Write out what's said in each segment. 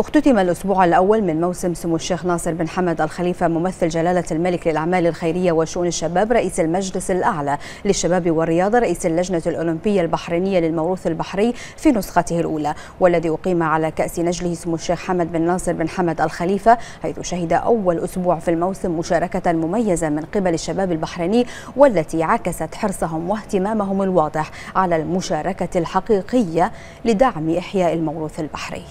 اختتم الأسبوع الأول من موسم سمو الشيخ ناصر بن حمد الخليفة ممثل جلالة الملك للأعمال الخيرية وشؤون الشباب رئيس المجلس الأعلى للشباب والرياضة رئيس اللجنة الأولمبية البحرينية للموروث البحري في نسخته الأولى والذي أقيم على كأس نجله سمو الشيخ حمد بن ناصر بن حمد الخليفة حيث شهد أول أسبوع في الموسم مشاركة مميزة من قبل الشباب البحريني والتي عكست حرصهم واهتمامهم الواضح على المشاركة الحقيقية لدعم إحياء الموروث البحري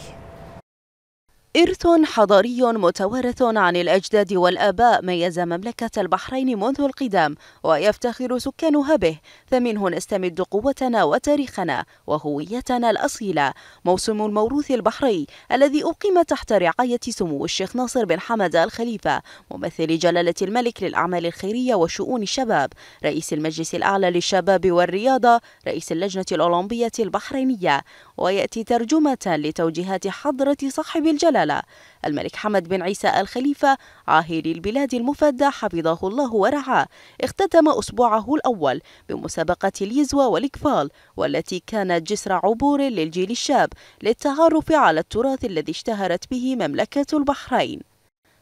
إرث حضاري متوارث عن الأجداد والآباء ميز مملكة البحرين منذ القدام ويفتخر سكانها به فمنه نستمد قوتنا وتاريخنا وهويتنا الأصيلة موسم الموروث البحري الذي أقيم تحت رعاية سمو الشيخ ناصر بن حمد الخليفة ممثل جلالة الملك للأعمال الخيرية وشؤون الشباب رئيس المجلس الأعلى للشباب والرياضة رئيس اللجنة الأولمبية البحرينية ويأتي ترجمة لتوجيهات حضرة صاحب الجلالة قال الملك حمد بن عيسى الخليفة عاهل البلاد المفدى حفظه الله ورعاه اختتم أسبوعه الأول بمسابقة اليزوى والإكفال والتي كانت جسر عبور للجيل الشاب للتعرف على التراث الذي اشتهرت به مملكة البحرين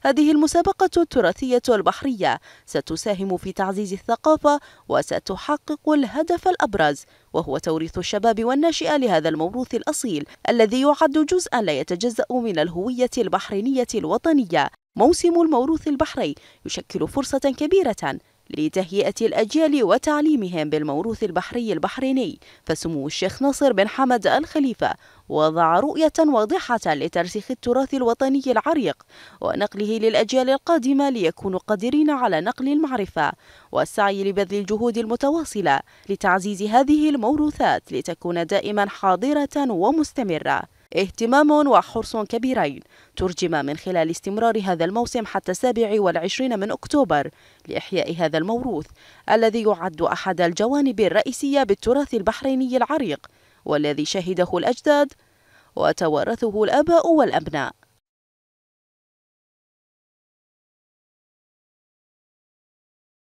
هذه المسابقة التراثية البحرية ستساهم في تعزيز الثقافة وستحقق الهدف الأبرز وهو توريث الشباب والناشئة لهذا الموروث الأصيل الذي يعد جزءا لا يتجزأ من الهوية البحرينية الوطنية موسم الموروث البحري يشكل فرصة كبيرة لتهيئة الأجيال وتعليمهم بالموروث البحري البحريني فسمو الشيخ ناصر بن حمد الخليفة وضع رؤية واضحة لترسيخ التراث الوطني العريق ونقله للأجيال القادمة ليكونوا قادرين على نقل المعرفة والسعي لبذل الجهود المتواصلة لتعزيز هذه الموروثات لتكون دائما حاضرة ومستمرة اهتمام وحرص كبيرين ترجم من خلال استمرار هذا الموسم حتى السابع والعشرين من أكتوبر لإحياء هذا الموروث الذي يعد أحد الجوانب الرئيسية بالتراث البحريني العريق والذي شهده الأجداد وتوارثه الآباء والأبناء